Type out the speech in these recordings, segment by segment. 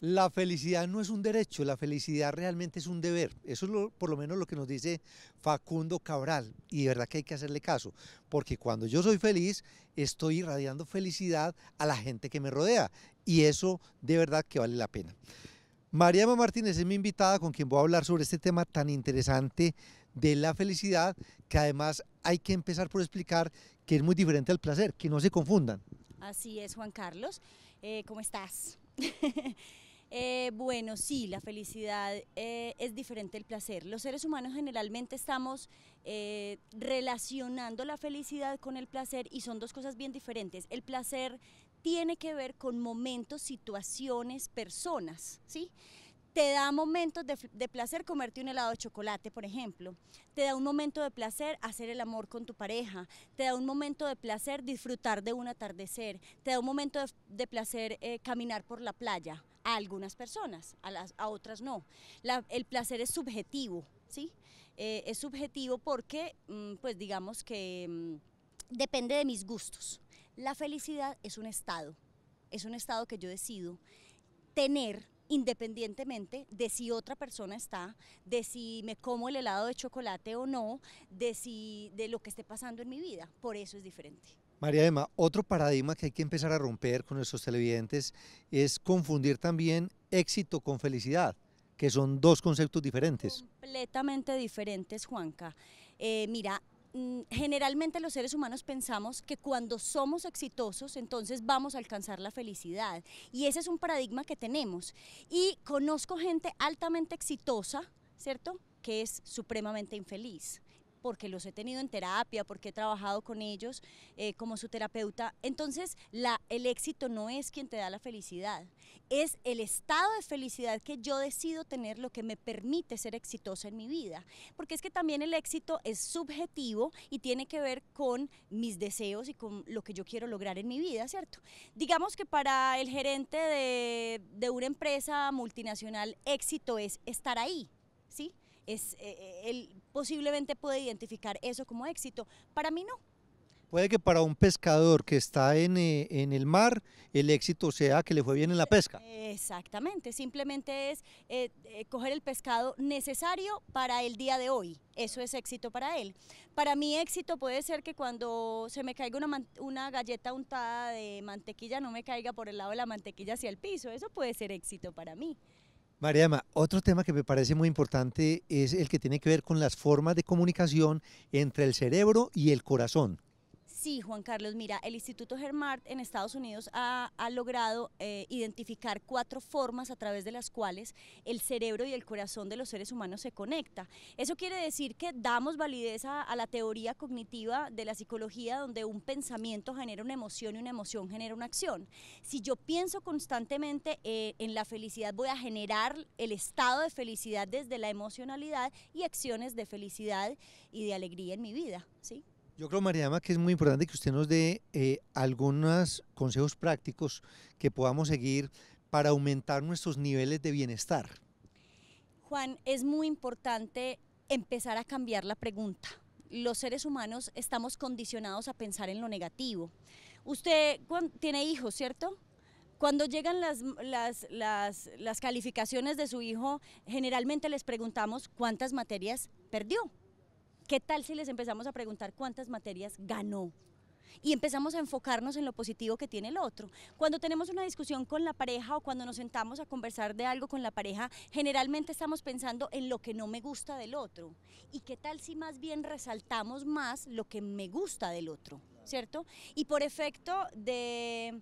La felicidad no es un derecho, la felicidad realmente es un deber. Eso es por lo menos lo que nos dice Facundo Cabral y de verdad que hay que hacerle caso, porque cuando yo soy feliz estoy irradiando felicidad a la gente que me rodea y eso de verdad que vale la pena. Mariama Martínez es mi invitada con quien voy a hablar sobre este tema tan interesante de la felicidad que además hay que empezar por explicar que es muy diferente al placer, que no se confundan. Así es, Juan Carlos. Eh, ¿Cómo estás? Eh, bueno, sí, la felicidad eh, es diferente al placer. Los seres humanos generalmente estamos eh, relacionando la felicidad con el placer y son dos cosas bien diferentes. El placer tiene que ver con momentos, situaciones, personas, ¿sí? Te da momentos de, placer comerte un helado de chocolate, por ejemplo. Te da un momento de placer hacer el amor con tu pareja. Te da un momento de placer disfrutar de un atardecer. Te da un momento de placer caminar por la playa a algunas personas, a, otras no. el placer es subjetivo, ¿sí? Eh, es subjetivo porque, mm, pues digamos que mm, depende de mis gustos. La felicidad es un estado, es un estado que yo decido tener independientemente de si otra persona está, de si me como el helado de chocolate o no, de si de lo que esté pasando en mi vida. Por eso es diferente. María Emma, otro paradigma que hay que empezar a romper con nuestros televidentes es confundir también éxito con felicidad, que son dos conceptos diferentes. Completamente diferentes, Juanca. Eh, mira, mm, generalmente los seres humanos pensamos que cuando somos exitosos entonces vamos a alcanzar la felicidad y ese es un paradigma que tenemos y conozco gente altamente exitosa, ¿cierto? que es supremamente infeliz porque los he tenido en terapia, porque he trabajado con ellos eh, como su terapeuta. Entonces, la, el éxito no es quien te da la felicidad, es el estado de felicidad que yo decido tener lo que me permite ser exitosa en mi vida. Porque es que también el éxito es subjetivo y tiene que ver con mis deseos y con lo que yo quiero lograr en mi vida, ¿cierto? Digamos que para el gerente de una empresa multinacional, éxito es estar ahí, ¿sí? es, eh, eh, él posiblemente puede identificar eso como éxito. Para mí no. Puede que para un pescador que está en, eh, en, el mar, el éxito sea que le fue bien en la pesca. Exactamente, simplemente es coger el pescado necesario para el día de hoy. Eso es éxito para él. Para mí éxito puede ser que cuando se me caiga una, una galleta untada de mantequilla, no me caiga por el lado de la mantequilla hacia el piso. Eso puede ser éxito para mí. Mariana, otro tema que me parece muy importante es el que tiene que ver con las formas de comunicación entre el cerebro y el corazón. Sí, Juan Carlos, mira, el Instituto Germart en Estados Unidos ha, logrado eh, identificar cuatro formas a través de las cuales el cerebro y el corazón de los seres humanos se conecta. Eso quiere decir que damos validez a, la teoría cognitiva de la psicología donde un pensamiento genera una emoción y una emoción genera una acción. Si yo pienso constantemente eh, en la felicidad, voy a generar el estado de felicidad desde la emocionalidad y acciones de felicidad y de alegría en mi vida, ¿sí? Yo creo, Mariana, que es muy importante que usted nos dé eh, algunos consejos prácticos que podamos seguir para aumentar nuestros niveles de bienestar. Juan, es muy importante empezar a cambiar la pregunta. Los seres humanos estamos condicionados a pensar en lo negativo. Usted tiene hijos, ¿cierto? Cuando llegan las, las, las, las calificaciones de su hijo, generalmente les preguntamos cuántas materias perdió ¿Qué tal si les empezamos a preguntar cuántas materias ganó? y empezamos a enfocarnos en lo positivo que tiene el otro. Cuando tenemos una discusión con la pareja o cuando nos sentamos a conversar de algo con la pareja, generalmente estamos pensando en lo que no me gusta del otro. ¿Y qué tal si más bien resaltamos más lo que me gusta del otro? ¿Cierto? Y por efecto de,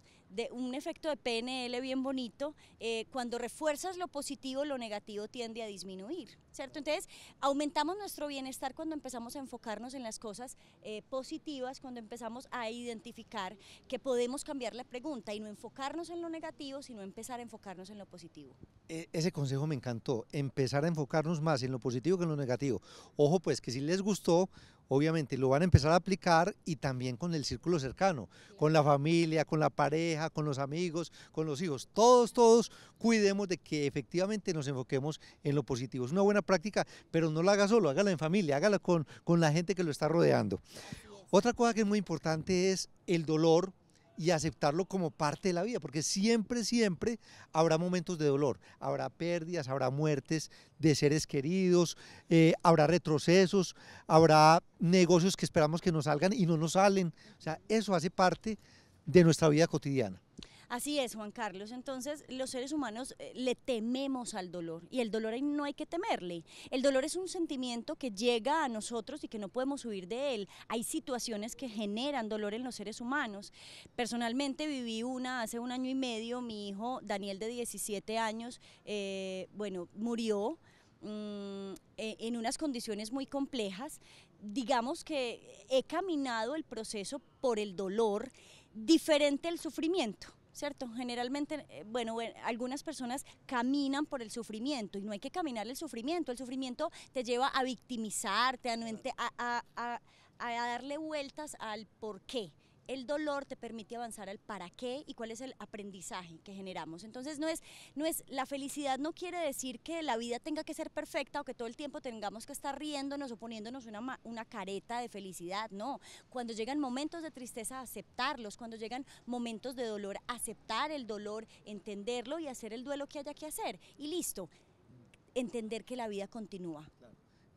un efecto de PNL bien bonito, eh, cuando refuerzas lo positivo, lo negativo tiende a disminuir. Entonces, aumentamos nuestro bienestar cuando empezamos a enfocarnos en las cosas eh, positivas, cuando empezamos a identificar que podemos cambiar la pregunta y no enfocarnos en lo negativo, sino empezar a enfocarnos en lo positivo. E, ese consejo me encantó, empezar a enfocarnos más en lo positivo que en lo negativo. Ojo, pues que si les gustó, obviamente lo van a empezar a aplicar y también con el círculo cercano, con la familia, con la pareja, con los amigos, con los hijos. Todos, todos cuidemos de que efectivamente nos enfoquemos en lo positivo. Es una buena práctica, pero no la haga solo, hágala en familia, hágala con, con la gente que lo está rodeando. Otra cosa que es muy importante es el dolor y aceptarlo como parte de la vida, porque siempre, siempre habrá momentos de dolor, habrá pérdidas, habrá muertes de seres queridos, eh, habrá retrocesos, habrá negocios que esperamos que nos salgan y no nos salen. O sea, eso hace parte de nuestra vida cotidiana. Así es, Juan Carlos. Entonces, los seres humanos eh, le tememos al dolor y el dolor no hay que temerle. El dolor es un sentimiento que llega a nosotros y que no podemos huir de él. Hay situaciones que generan dolor en los seres humanos. Personalmente viví una hace un año y medio, mi hijo Daniel de 17 años, eh, bueno, murió mm, e-, en unas condiciones muy complejas. Digamos que he caminado el proceso por el dolor diferente al sufrimiento. ¿cierto? Generalmente, eh, bueno, eh, algunas personas caminan por el sufrimiento y no hay que caminar el sufrimiento. El sufrimiento te lleva a victimizarte, a, a darle vueltas al por qué el dolor te permite avanzar al para qué y cuál es el aprendizaje que generamos. Entonces no es, no es, la felicidad no quiere decir que la vida tenga que ser perfecta o que todo el tiempo tengamos que estar riéndonos o poniéndonos una, una careta de felicidad, no. Cuando llegan momentos de tristeza, aceptarlos. Cuando llegan momentos de dolor, aceptar el dolor, entenderlo y hacer el duelo que haya que hacer. Y listo, entender que la vida continúa.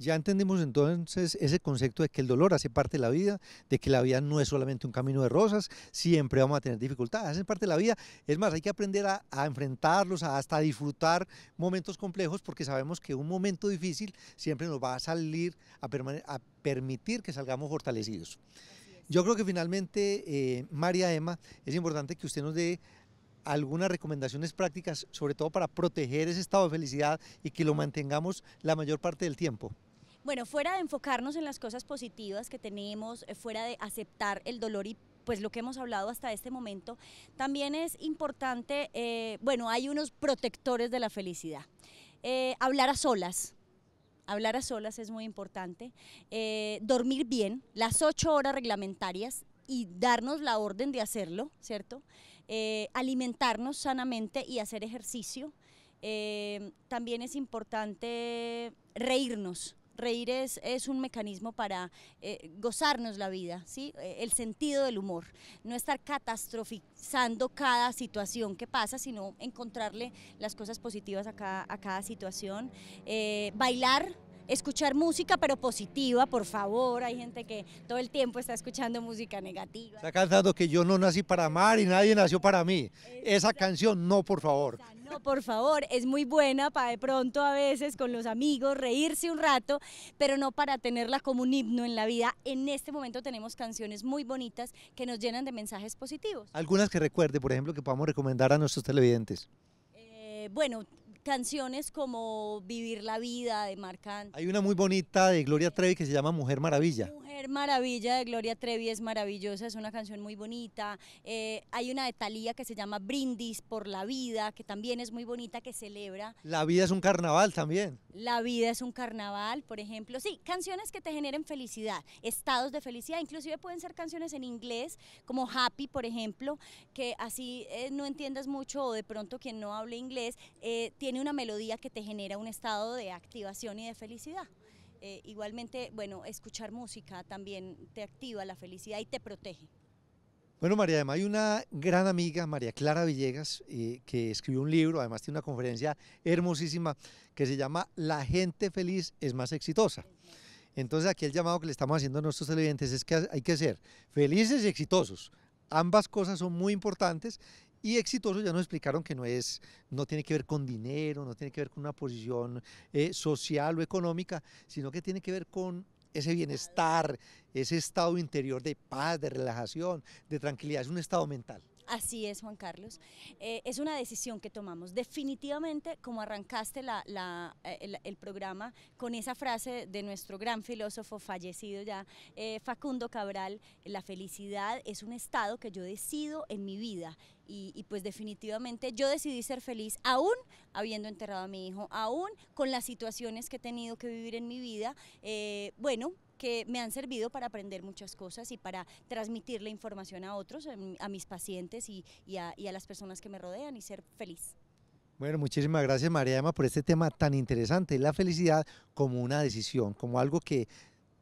Ya entendemos entonces ese concepto de que el dolor hace parte de la vida, de que la vida no es solamente un camino de rosas, siempre vamos a tener dificultades, hacen parte de la vida. Es más, hay que aprender a, enfrentarlos, a hasta disfrutar momentos complejos, porque sabemos que un momento difícil siempre nos va a salir, a, a permitir que salgamos fortalecidos. Yo creo que finalmente, eh, María Emma, es importante que usted nos dé algunas recomendaciones prácticas, sobre todo para proteger ese estado de felicidad y que lo mantengamos la mayor parte del tiempo. Bueno, fuera de enfocarnos en las cosas positivas que tenemos, eh, fuera de aceptar el dolor y pues lo que hemos hablado hasta este momento, también es importante, eh, bueno, hay unos protectores de la felicidad. Eh, hablar a solas, hablar a solas es muy importante, dormir bien, las ocho horas reglamentarias y darnos la orden de hacerlo, ¿cierto? alimentarnos sanamente y hacer ejercicio. también es importante reírnos, Reír es, un mecanismo para eh, gozarnos la vida, ¿sí? Eh, el sentido del humor, no estar catastrofizando cada situación que pasa, sino encontrarle las cosas positivas a cada, a cada situación. Eh, bailar escuchar música, pero positiva, por favor. Hay gente que todo el tiempo está escuchando música negativa. Está cantando que yo no nací para amar y nadie nació para mí. Esa canción, no, por favor. No, por favor, es muy buena para de pronto a veces con los amigos reírse un rato, pero no para tenerla como un himno en la vida. En este momento tenemos canciones muy bonitas que nos llenan de mensajes positivos. Algunas que recuerde, por ejemplo, que podamos recomendar a nuestros televidentes. Eh, bueno, canciones como Vivir la Vida de Marcán. Hay una muy bonita de Gloria Trevi que se llama Mujer Maravilla. Maravilla de Gloria Trevi es maravillosa, es una canción muy bonita. Eh, hay una de Thalía que se llama Brindis por la vida, que también es muy bonita, que celebra. La vida es un carnaval también. La vida es un carnaval, por ejemplo. Sí, canciones que te generen felicidad, estados de felicidad. Inclusive pueden ser canciones en inglés, como Happy, por ejemplo, que así eh, no entiendas mucho o de pronto quien no hable inglés, eh, tiene una melodía que te genera un estado de activación y de felicidad. Eh, igualmente, bueno, escuchar música también te activa la felicidad y te protege. Bueno, María, además hay una gran amiga, María Clara Villegas, eh, que escribió un libro, además tiene una conferencia hermosísima que se llama La gente feliz es más exitosa. Entonces aquí el llamado que le estamos haciendo a nuestros televidentes es que hay que ser felices y exitosos. Ambas cosas son muy importantes y exitoso ya nos explicaron que no es, no tiene que ver con dinero, no tiene que ver con una posición eh, social o económica, sino que tiene que ver con ese bienestar, ese estado interior de paz, de relajación, de tranquilidad, es un estado mental. Así es, Juan Carlos. Eh, es una decisión que tomamos. Definitivamente, como arrancaste eh, el, programa con esa frase de nuestro gran filósofo fallecido ya, eh, Facundo Cabral, la felicidad es un estado que yo decido en mi vida. Y, pues definitivamente yo decidí ser feliz aún habiendo enterrado a mi hijo, aún con las situaciones que he tenido que vivir en mi vida. bueno, que me han servido para aprender muchas cosas y para transmitir la información a otros, a mis pacientes y, a, a las personas que me rodean y ser feliz. Bueno, muchísimas gracias María Emma por este tema tan interesante, la felicidad como una decisión, como algo que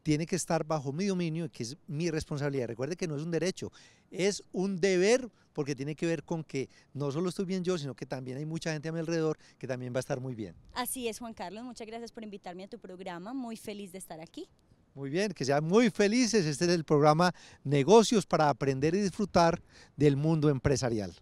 tiene que estar bajo mi dominio y que es mi responsabilidad. Recuerde que no es un derecho, es un deber porque tiene que ver con que no solo estoy bien yo, sino que también hay mucha gente a mi alrededor que también va a estar muy bien. Así es, Juan Carlos, muchas gracias por invitarme a tu programa, muy feliz de estar aquí. Muy bien, que sean muy felices. Este es el programa Negocios para aprender y disfrutar del mundo empresarial.